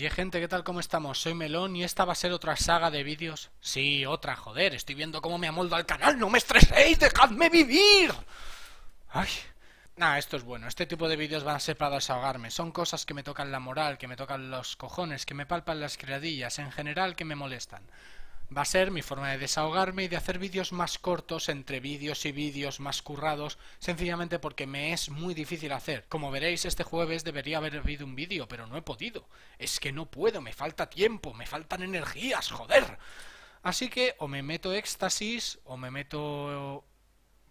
Y gente, ¿qué tal? ¿Cómo estamos? Soy Melón y esta va a ser otra saga de vídeos. Sí, otra, joder, estoy viendo cómo me amoldo al canal, no me estreséis, dejadme vivir. Ay. Nah, esto es bueno, este tipo de vídeos van a ser para desahogarme. Son cosas que me tocan la moral, que me tocan los cojones, que me palpan las criadillas, en general que me molestan. Va a ser mi forma de desahogarme y de hacer vídeos más cortos entre vídeos y vídeos más currados, sencillamente porque me es muy difícil hacer. Como veréis, este jueves debería haber habido un vídeo, pero no he podido. Es que no puedo, me falta tiempo, me faltan energías, joder. Así que o me meto éxtasis o me meto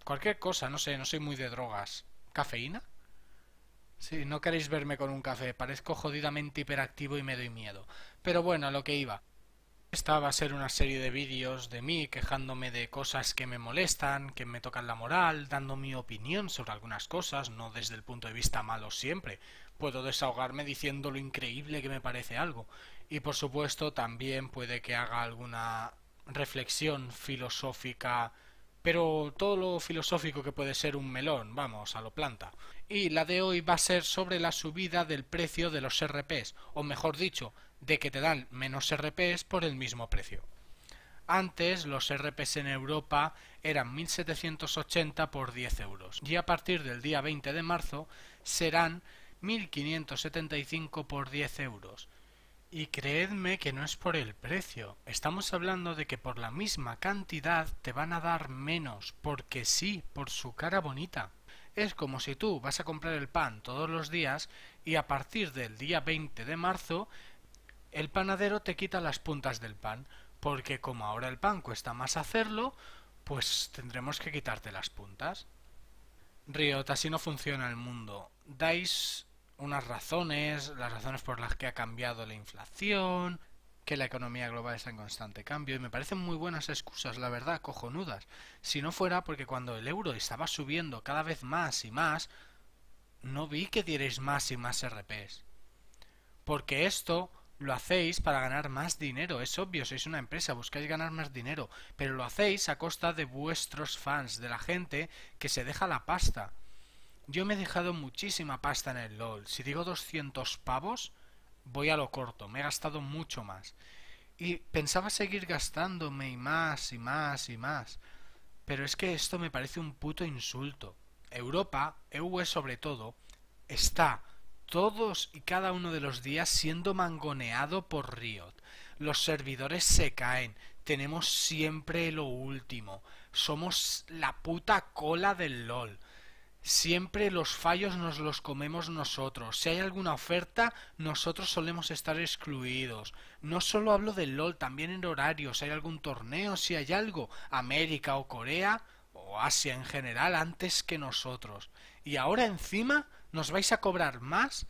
cualquier cosa, no sé, no soy muy de drogas. ¿Cafeína? Si sí, no queréis verme con un café, parezco jodidamente hiperactivo y me doy miedo. Pero bueno, a lo que iba. Esta va a ser una serie de vídeos de mí quejándome de cosas que me molestan, que me tocan la moral, dando mi opinión sobre algunas cosas, no desde el punto de vista malo siempre. Puedo desahogarme diciendo lo increíble que me parece algo. Y por supuesto también puede que haga alguna reflexión filosófica pero todo lo filosófico que puede ser un melón, vamos, a lo planta. Y la de hoy va a ser sobre la subida del precio de los RPs, o mejor dicho, de que te dan menos RPs por el mismo precio. Antes los RPs en Europa eran 1.780 por diez euros y a partir del día 20 de marzo serán 1.575 por diez euros. Y creedme que no es por el precio. Estamos hablando de que por la misma cantidad te van a dar menos, porque sí, por su cara bonita. Es como si tú vas a comprar el pan todos los días y a partir del día 20 de marzo el panadero te quita las puntas del pan, porque como ahora el pan cuesta más hacerlo, pues tendremos que quitarte las puntas. Riot, así no funciona el mundo. Dais unas razones, las razones por las que ha cambiado la inflación, que la economía global está en constante cambio, y me parecen muy buenas excusas, la verdad, cojonudas. Si no fuera porque cuando el euro estaba subiendo cada vez más y más, no vi que dierais más y más RPs. Porque esto lo hacéis para ganar más dinero, es obvio, sois una empresa, buscáis ganar más dinero, pero lo hacéis a costa de vuestros fans, de la gente que se deja la pasta. Yo me he dejado muchísima pasta en el LOL. Si digo 200 pavos, voy a lo corto. Me he gastado mucho más. Y pensaba seguir gastándome y más y más y más. Pero es que esto me parece un puto insulto. Europa, EU sobre todo, está todos y cada uno de los días siendo mangoneado por Riot. Los servidores se caen, tenemos siempre lo último, somos la puta cola del LOL. Siempre los fallos nos los comemos nosotros. Si hay alguna oferta, nosotros solemos estar excluidos. No solo hablo del LOL, también en horarios. hay algún torneo, si hay algo, América o Corea o Asia en general antes que nosotros. Y ahora encima nos vais a cobrar más.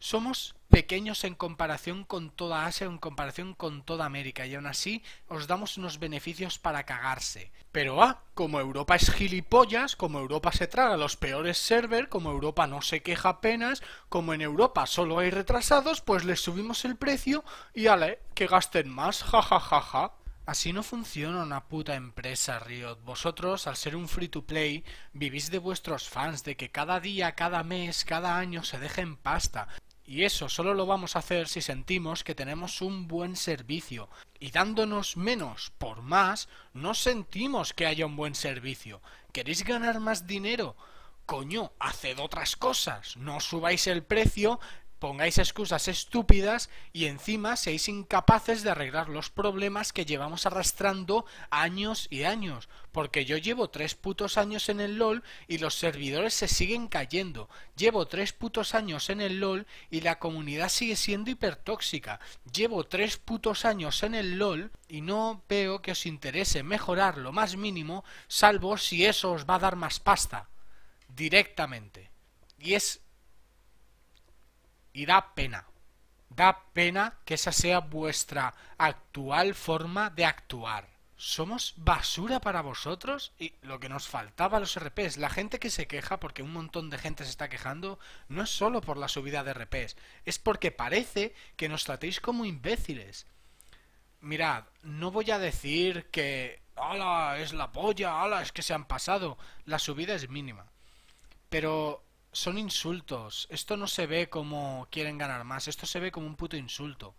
Somos pequeños en comparación con toda Asia, en comparación con toda América, y aún así os damos unos beneficios para cagarse. Pero ah, como Europa es gilipollas, como Europa se traga los peores server, como Europa no se queja apenas, como en Europa solo hay retrasados, pues les subimos el precio y ale, que gasten más, jajajaja. Ja, ja, ja. Así no funciona una puta empresa, Riot. Vosotros, al ser un free to play, vivís de vuestros fans, de que cada día, cada mes, cada año se dejen pasta. Y eso solo lo vamos a hacer si sentimos que tenemos un buen servicio. Y dándonos menos por más, no sentimos que haya un buen servicio. ¿Queréis ganar más dinero? Coño, haced otras cosas. No subáis el precio pongáis excusas estúpidas y encima seáis incapaces de arreglar los problemas que llevamos arrastrando años y años. Porque yo llevo tres putos años en el LOL y los servidores se siguen cayendo. Llevo tres putos años en el LOL y la comunidad sigue siendo hipertóxica. Llevo tres putos años en el LOL y no veo que os interese mejorar lo más mínimo, salvo si eso os va a dar más pasta. Directamente. Y es y da pena. Da pena que esa sea vuestra actual forma de actuar. Somos basura para vosotros y lo que nos faltaba a los RPs, la gente que se queja, porque un montón de gente se está quejando, no es solo por la subida de RPs, es porque parece que nos tratéis como imbéciles. Mirad, no voy a decir que ¡Hala! Es la polla, ¡Hala! Es que se han pasado. La subida es mínima. Pero son insultos. Esto no se ve como quieren ganar más. Esto se ve como un puto insulto.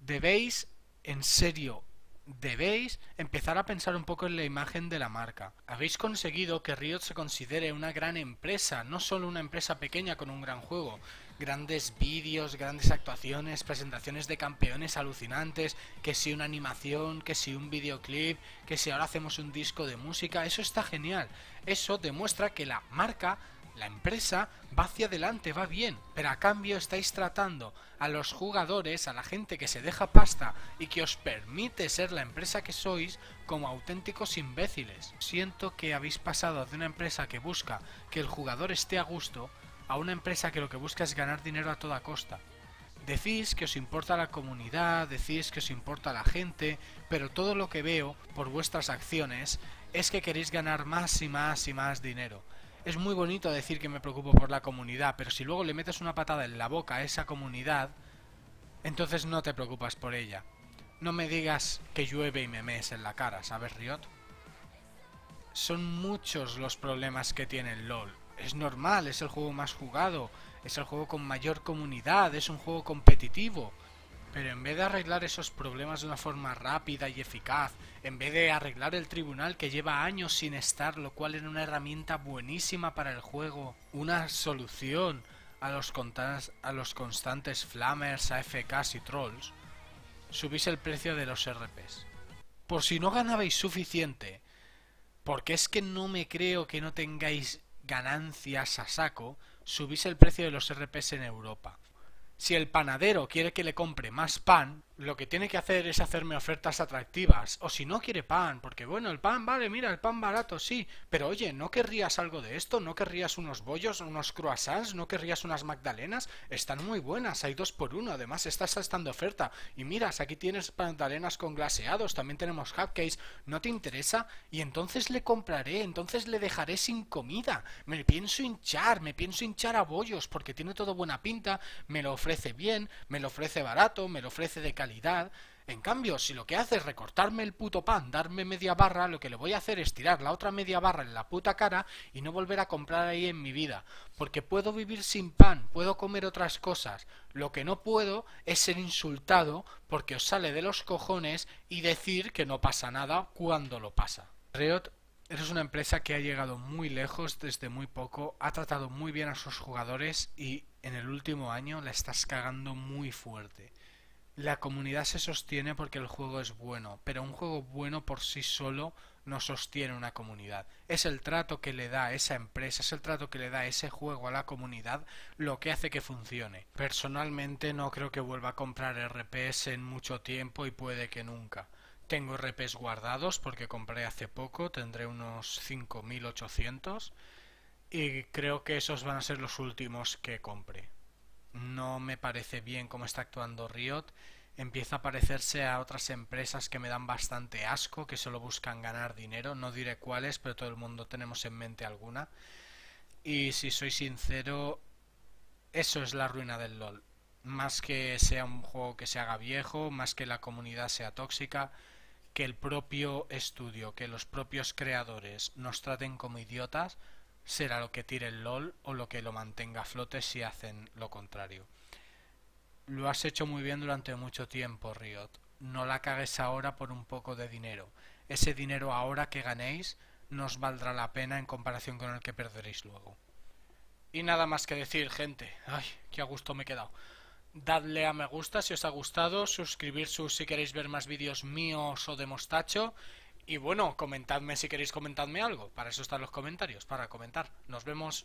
Debéis, en serio, Debéis empezar a pensar un poco en la imagen de la marca. Habéis conseguido que Riot se considere una gran empresa, no solo una empresa pequeña con un gran juego. Grandes vídeos, grandes actuaciones, presentaciones de campeones alucinantes, que si una animación, que si un videoclip, que si ahora hacemos un disco de música, eso está genial. Eso demuestra que la marca la empresa va hacia adelante, va bien, pero a cambio estáis tratando a los jugadores, a la gente que se deja pasta y que os permite ser la empresa que sois como auténticos imbéciles. Siento que habéis pasado de una empresa que busca que el jugador esté a gusto a una empresa que lo que busca es ganar dinero a toda costa. Decís que os importa la comunidad, decís que os importa la gente, pero todo lo que veo por vuestras acciones es que queréis ganar más y más y más dinero. Es muy bonito decir que me preocupo por la comunidad, pero si luego le metes una patada en la boca a esa comunidad, entonces no te preocupas por ella. No me digas que llueve y me mees en la cara, ¿sabes, Riot? Son muchos los problemas que tiene el LoL. Es normal, es el juego más jugado, es el juego con mayor comunidad, es un juego competitivo. Pero en vez de arreglar esos problemas de una forma rápida y eficaz, en vez de arreglar el tribunal que lleva años sin estar, lo cual era una herramienta buenísima para el juego, una solución a los, a los constantes flammers, AFKs y trolls, subís el precio de los RPs. Por si no ganabais suficiente, porque es que no me creo que no tengáis ganancias a saco, subís el precio de los RPs en Europa. Si el panadero quiere que le compre más pan, lo que tiene que hacer es hacerme ofertas atractivas. O si no quiere pan, porque bueno, el pan, vale, mira, el pan barato, sí. Pero oye, ¿no querrías algo de esto? ¿No querrías unos bollos, unos croissants? ¿No querrías unas magdalenas? Están muy buenas, hay dos por uno. Además, estás estando oferta. Y miras, aquí tienes magdalenas con glaseados, también tenemos cupcakes. ¿No te interesa? Y entonces le compraré, entonces le dejaré sin comida. Me pienso hinchar, me pienso hinchar a bollos, porque tiene todo buena pinta, me lo ofrece bien, me lo ofrece barato, me lo ofrece de calidad en cambio, si lo que hace es recortarme el puto pan, darme media barra, lo que le voy a hacer es tirar la otra media barra en la puta cara y no volver a comprar ahí en mi vida. Porque puedo vivir sin pan, puedo comer otras cosas. Lo que no puedo es ser insultado porque os sale de los cojones y decir que no pasa nada cuando lo pasa. Riot es una empresa que ha llegado muy lejos desde muy poco, ha tratado muy bien a sus jugadores y en el último año la estás cagando muy fuerte la comunidad se sostiene porque el juego es bueno, pero un juego bueno por sí solo no sostiene una comunidad. Es el trato que le da esa empresa, es el trato que le da ese juego a la comunidad lo que hace que funcione. Personalmente no creo que vuelva a comprar RPS en mucho tiempo y puede que nunca. Tengo RPs guardados porque compré hace poco, tendré unos 5800 y creo que esos van a ser los últimos que compre no me parece bien cómo está actuando Riot. Empieza a parecerse a otras empresas que me dan bastante asco, que solo buscan ganar dinero. No diré cuáles, pero todo el mundo tenemos en mente alguna. Y si soy sincero, eso es la ruina del LOL. Más que sea un juego que se haga viejo, más que la comunidad sea tóxica, que el propio estudio, que los propios creadores nos traten como idiotas, será lo que tire el LOL o lo que lo mantenga a flote si hacen lo contrario. Lo has hecho muy bien durante mucho tiempo, Riot. No la cagues ahora por un poco de dinero. Ese dinero ahora que ganéis nos valdrá la pena en comparación con el que perderéis luego. Y nada más que decir, gente. Ay, qué a gusto me he quedado. Dadle a me gusta si os ha gustado, suscribiros si queréis ver más vídeos míos o de mostacho y bueno, comentadme si queréis comentarme algo. Para eso están los comentarios, para comentar. Nos vemos.